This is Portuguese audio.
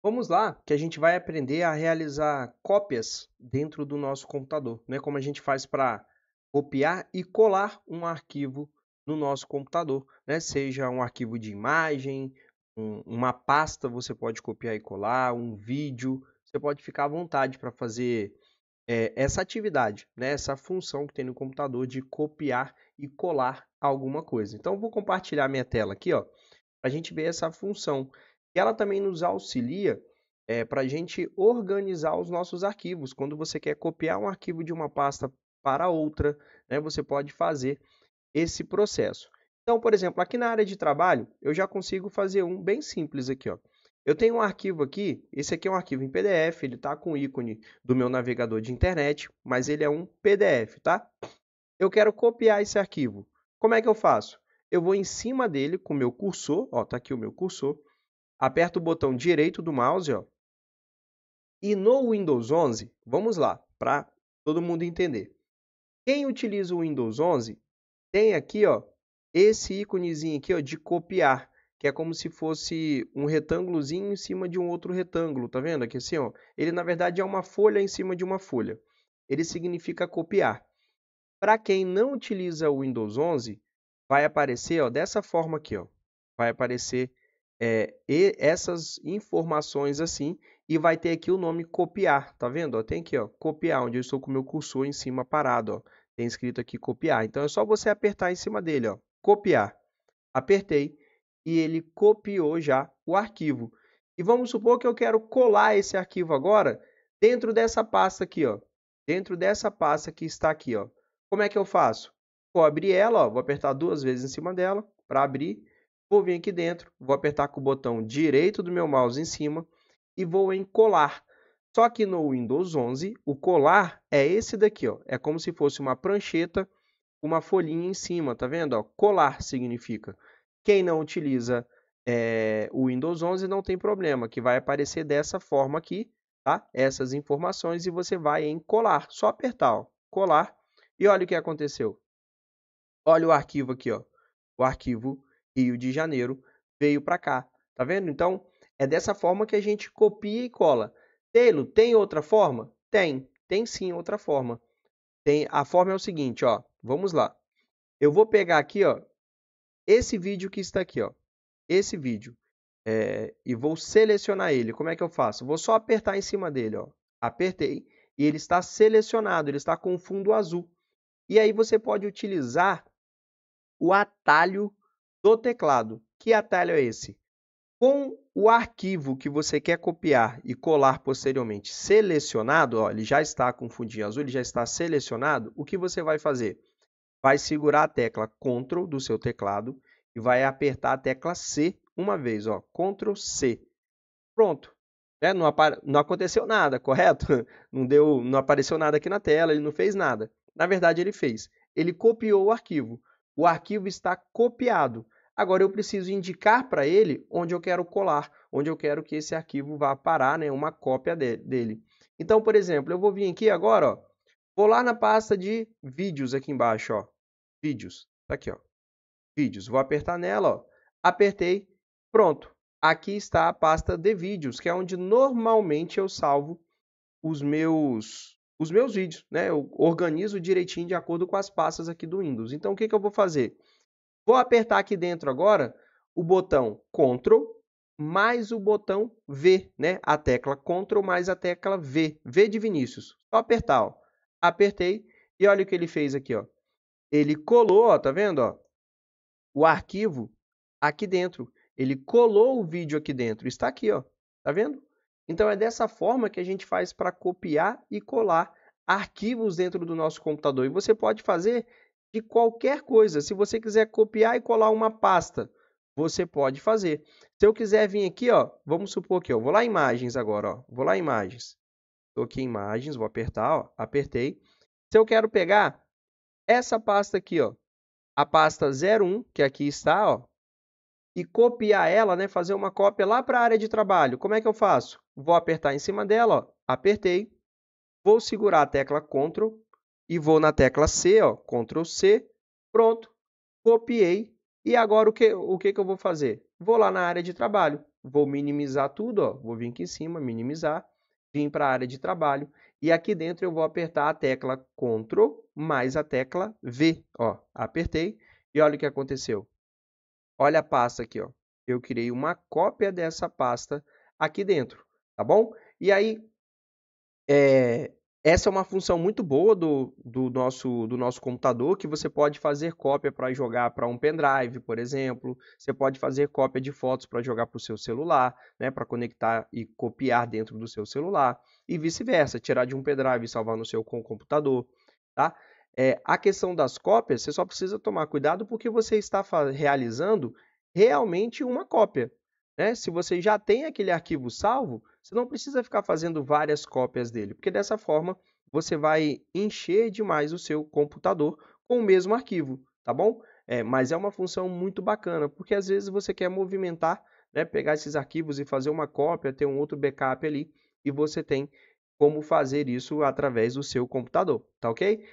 Vamos lá, que a gente vai aprender a realizar cópias dentro do nosso computador, né? Como a gente faz para copiar e colar um arquivo no nosso computador, né? Seja um arquivo de imagem, um, uma pasta você pode copiar e colar, um vídeo, você pode ficar à vontade para fazer é, essa atividade, né? Essa função que tem no computador de copiar e colar alguma coisa. Então vou compartilhar minha tela aqui, ó, para a gente ver essa função ela também nos auxilia é, eh, para a gente organizar os nossos arquivos. Quando você quer copiar um arquivo de uma pasta para outra, né, você pode fazer esse processo. Então, por exemplo, aqui na área de trabalho, eu já consigo fazer um bem simples aqui. Ó. Eu tenho um arquivo aqui, esse aqui é um arquivo em PDF, ele está com o ícone do meu navegador de internet, mas ele é um PDF, tá? Eu quero copiar esse arquivo. Como é que eu faço? Eu vou em cima dele com o meu cursor, ó, tá aqui o meu cursor, aperta o botão direito do mouse, ó. E no Windows 11, vamos lá, para todo mundo entender. Quem utiliza o Windows 11 tem aqui, ó, esse íconezinho aqui, ó, de copiar, que é como se fosse um retângulozinho em cima de um outro retângulo, tá vendo? Aqui assim, ó. Ele na verdade é uma folha em cima de uma folha. Ele significa copiar. Para quem não utiliza o Windows 11, vai aparecer, ó, dessa forma aqui, ó. Vai aparecer é, essas informações assim e vai ter aqui o nome copiar, tá vendo? Ó, tem aqui, ó, copiar, onde eu estou com o meu cursor em cima parado, ó. Tem escrito aqui copiar. Então é só você apertar em cima dele, ó, copiar. Apertei e ele copiou já o arquivo. E vamos supor que eu quero colar esse arquivo agora dentro dessa pasta aqui, ó. Dentro dessa pasta que está aqui, ó. Como é que eu faço? Vou abrir ela, ó, vou apertar duas vezes em cima dela para abrir Vou vir aqui dentro, vou apertar com o botão direito do meu mouse em cima e vou em colar. Só que no Windows 11, o colar é esse daqui, ó. É como se fosse uma prancheta, uma folhinha em cima, tá vendo? Ó, colar significa. Quem não utiliza é, o Windows 11 não tem problema, que vai aparecer dessa forma aqui, tá? Essas informações e você vai em colar. Só apertar, ó, colar. E olha o que aconteceu. Olha o arquivo aqui, ó. O arquivo Rio de Janeiro, veio para cá. Tá vendo? Então, é dessa forma que a gente copia e cola. Telo, tem outra forma? Tem, tem sim outra forma. Tem, a forma é o seguinte, ó. Vamos lá. Eu vou pegar aqui, ó, esse vídeo que está aqui, ó. Esse vídeo. É, e vou selecionar ele. Como é que eu faço? Vou só apertar em cima dele, ó. Apertei e ele está selecionado, ele está com fundo azul. E aí você pode utilizar o atalho do teclado. Que atalho é esse? Com o arquivo que você quer copiar e colar posteriormente selecionado, ó, ele já está com fundinho azul, ele já está selecionado, o que você vai fazer? Vai segurar a tecla Ctrl do seu teclado e vai apertar a tecla C uma vez, ó, Ctrl C. Pronto. É, não, não aconteceu nada, correto? Não, deu, não apareceu nada aqui na tela, ele não fez nada. Na verdade, ele fez. Ele copiou o arquivo. O arquivo está copiado. Agora eu preciso indicar para ele onde eu quero colar, onde eu quero que esse arquivo vá parar, né, uma cópia dele. Então, por exemplo, eu vou vir aqui agora, ó, vou lá na pasta de vídeos aqui embaixo, ó, vídeos, tá aqui, ó, vídeos. Vou apertar nela, ó, apertei, pronto. Aqui está a pasta de vídeos, que é onde normalmente eu salvo os meus os meus vídeos, né? Eu organizo direitinho de acordo com as pastas aqui do Windows. Então, o que, que eu vou fazer? Vou apertar aqui dentro agora o botão Ctrl mais o botão V, né? A tecla Ctrl mais a tecla V, V de Vinícius. Só apertar, ó. Apertei e olha o que ele fez aqui, ó. Ele colou, ó, tá vendo, ó? O arquivo aqui dentro. Ele colou o vídeo aqui dentro. Está aqui, ó. Tá vendo? Então é dessa forma que a gente faz para copiar e colar arquivos dentro do nosso computador. E você pode fazer de qualquer coisa. Se você quiser copiar e colar uma pasta, você pode fazer. Se eu quiser vir aqui, ó, vamos supor que eu vou lá em imagens agora, ó, vou lá em imagens. Estou aqui em imagens, vou apertar, ó, apertei. Se eu quero pegar essa pasta aqui, ó, a pasta 01, que aqui está, ó, e copiar ela, né, fazer uma cópia lá para a área de trabalho, como é que eu faço? Vou apertar em cima dela, ó, apertei, vou segurar a tecla Ctrl e vou na tecla C, ó, Ctrl C, pronto, copiei. E agora o que, o que, que eu vou fazer? Vou lá na área de trabalho, vou minimizar tudo, ó, vou vir aqui em cima, minimizar, vim para a área de trabalho e aqui dentro eu vou apertar a tecla Ctrl mais a tecla V, ó, apertei e olha o que aconteceu. Olha a pasta aqui, ó. Eu criei uma cópia dessa pasta aqui dentro, tá bom? E aí, é, essa é uma função muito boa do, do, nosso, do nosso computador, que você pode fazer cópia para jogar para um pendrive, por exemplo. Você pode fazer cópia de fotos para jogar para o seu celular, né, para conectar e copiar dentro do seu celular. E vice-versa, tirar de um pendrive e salvar no seu computador. Tá? É, a questão das cópias, você só precisa tomar cuidado porque você está realizando realmente uma cópia. Né? Se você já tem aquele arquivo salvo, você não precisa ficar fazendo várias cópias dele, porque dessa forma você vai encher demais o seu computador com o mesmo arquivo, tá bom? É, mas é uma função muito bacana, porque às vezes você quer movimentar, né, pegar esses arquivos e fazer uma cópia, ter um outro backup ali, e você tem como fazer isso através do seu computador, tá ok?